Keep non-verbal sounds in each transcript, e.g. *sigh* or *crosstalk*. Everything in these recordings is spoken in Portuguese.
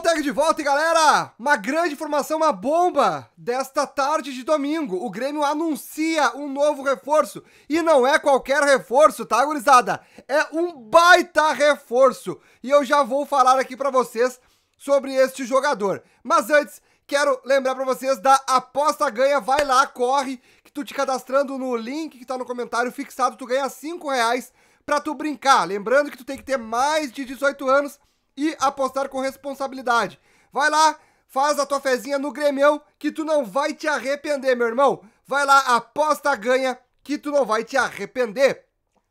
tag de volta, e galera! Uma grande informação, uma bomba! Desta tarde de domingo, o Grêmio anuncia um novo reforço. E não é qualquer reforço, tá, gurizada? É um baita reforço! E eu já vou falar aqui para vocês sobre este jogador. Mas antes, quero lembrar para vocês da aposta ganha. Vai lá, corre, que tu te cadastrando no link que tá no comentário fixado, tu ganha 5 reais pra tu brincar. Lembrando que tu tem que ter mais de 18 anos e apostar com responsabilidade. Vai lá, faz a tua fezinha no Grêmio que tu não vai te arrepender, meu irmão. Vai lá, aposta, ganha, que tu não vai te arrepender.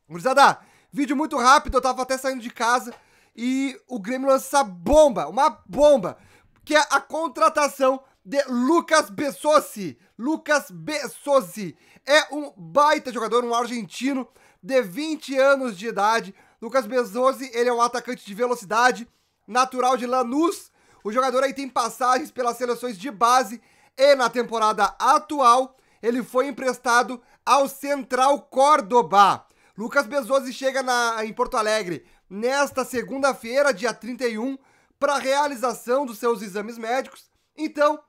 Gurizada, vídeo muito rápido, eu tava até saindo de casa e o Grêmio lança bomba, uma bomba, que é a contratação de Lucas Bessossi. Lucas Bessossi é um baita jogador, um argentino de 20 anos de idade. Lucas Bessossi, ele é um atacante de velocidade, natural de Lanús. O jogador aí tem passagens pelas seleções de base e na temporada atual ele foi emprestado ao Central Córdoba. Lucas Bezosi chega na, em Porto Alegre nesta segunda-feira, dia 31, para realização dos seus exames médicos. Então,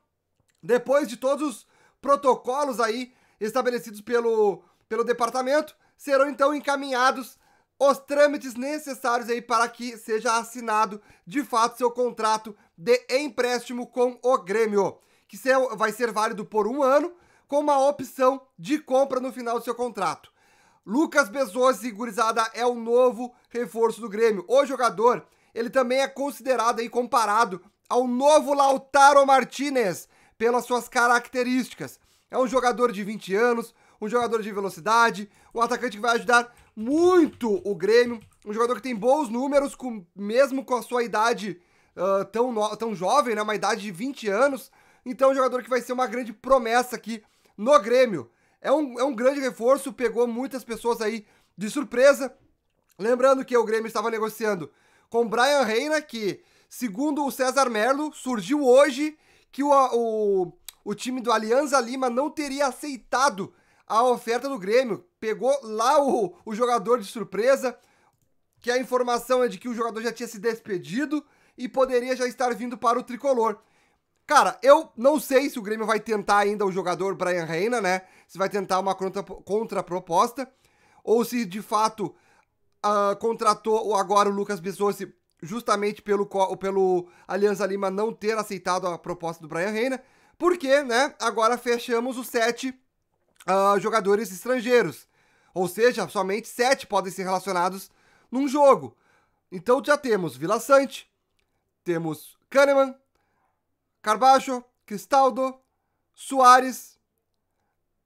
depois de todos os protocolos aí estabelecidos pelo, pelo departamento, serão então encaminhados os trâmites necessários aí para que seja assinado de fato seu contrato de empréstimo com o Grêmio, que vai ser válido por um ano, com uma opção de compra no final do seu contrato. Lucas Bezos, Gurizada é o novo reforço do Grêmio. O jogador, ele também é considerado e comparado ao novo Lautaro Martinez pelas suas características. É um jogador de 20 anos, um jogador de velocidade, um atacante que vai ajudar muito o Grêmio. Um jogador que tem bons números, com, mesmo com a sua idade uh, tão, no, tão jovem, né? Uma idade de 20 anos. Então, é um jogador que vai ser uma grande promessa aqui no Grêmio. É um, é um grande reforço, pegou muitas pessoas aí de surpresa. Lembrando que o Grêmio estava negociando com Brian Reina, que, segundo o César Merlo, surgiu hoje que o, o, o time do Alianza Lima não teria aceitado a oferta do Grêmio. Pegou lá o, o jogador de surpresa, que a informação é de que o jogador já tinha se despedido e poderia já estar vindo para o tricolor. Cara, eu não sei se o Grêmio vai tentar ainda o jogador Brian Reina, né? Se vai tentar uma contraproposta, contra ou se de fato uh, contratou agora o Lucas Bessosi justamente pelo, pelo Alianza Lima não ter aceitado a proposta do Brian Reina, porque, né, agora fechamos o set uh, jogadores estrangeiros. Ou seja, somente sete podem ser relacionados num jogo. Então já temos Vila Sante, temos Kahneman, Carbacho, Cristaldo, Soares,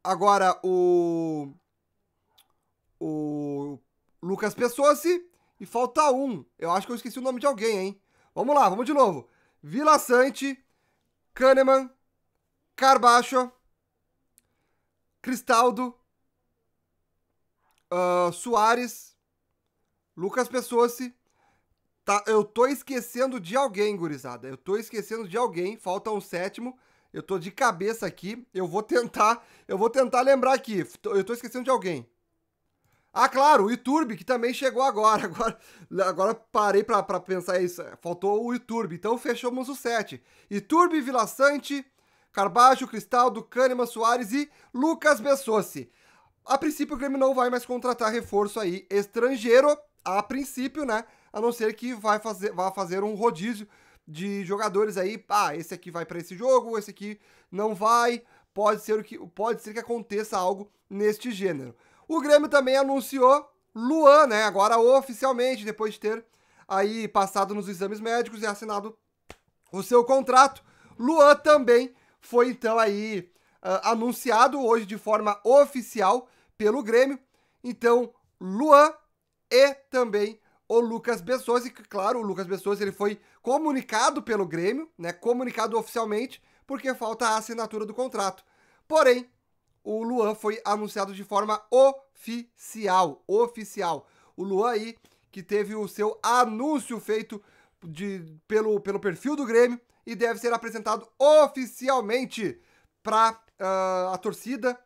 agora o, o Lucas Pessoassi e falta um. Eu acho que eu esqueci o nome de alguém, hein? Vamos lá, vamos de novo. Vila Sante, Kahneman, Carbacho, Cristaldo, uh, Soares, Lucas Pessoce. Tá, eu tô esquecendo de alguém, gurizada. Eu tô esquecendo de alguém. Falta um sétimo. Eu tô de cabeça aqui. Eu vou tentar. Eu vou tentar lembrar aqui. Eu tô esquecendo de alguém. Ah, claro, o Iturbe, que também chegou agora. *laughs* Agora, agora parei para pensar isso. Faltou o Iturbe. Então fechamos o 7. Iturbe, Vila Sante, Carbajo, Cristaldo, Kahneman, Soares e Lucas Bessossi. A princípio, o Grêmio não vai mais contratar reforço aí estrangeiro, a princípio, né? A não ser que vai fazer, vá fazer um rodízio de jogadores aí. Ah, esse aqui vai para esse jogo, esse aqui não vai. Pode ser, que, pode ser que aconteça algo neste gênero. O Grêmio também anunciou Luan, né? Agora oficialmente, depois de ter aí passado nos exames médicos e assinado o seu contrato. Luan também foi então aí uh, anunciado hoje de forma oficial pelo Grêmio. Então, Luan e também o Lucas Bessoso. E claro, o Lucas Bessoso ele foi comunicado pelo Grêmio, né? Comunicado oficialmente, porque falta a assinatura do contrato. Porém, o Luan foi anunciado de forma oficial. Oficial. O Luan aí, que teve o seu anúncio feito de, pelo, pelo perfil do Grêmio, e deve ser apresentado oficialmente para uh, ah, a torcida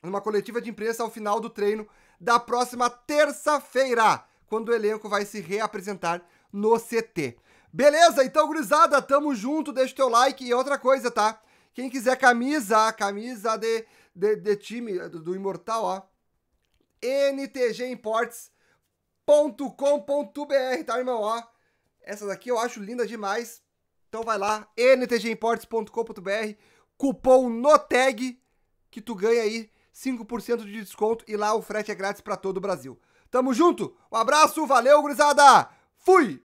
numa coletiva de imprensa ao final do treino da próxima terça-feira, quando o elenco vai se reapresentar no CT. Beleza? Então, gurizada, tamo junto, deixa o teu like e outra coisa, tá? Quem quiser camisa, camisa de, de, de time do, do Imortal, ó. ntgimports.com.br, tá, irmão? Ó, essa daqui eu acho linda demais. Então vai lá, ntgimports.com.br, cupom NOTEG, que tu ganha aí 5% de desconto e lá o frete é grátis para todo o Brasil. Tamo junto, um abraço, valeu, gurizada! Fui!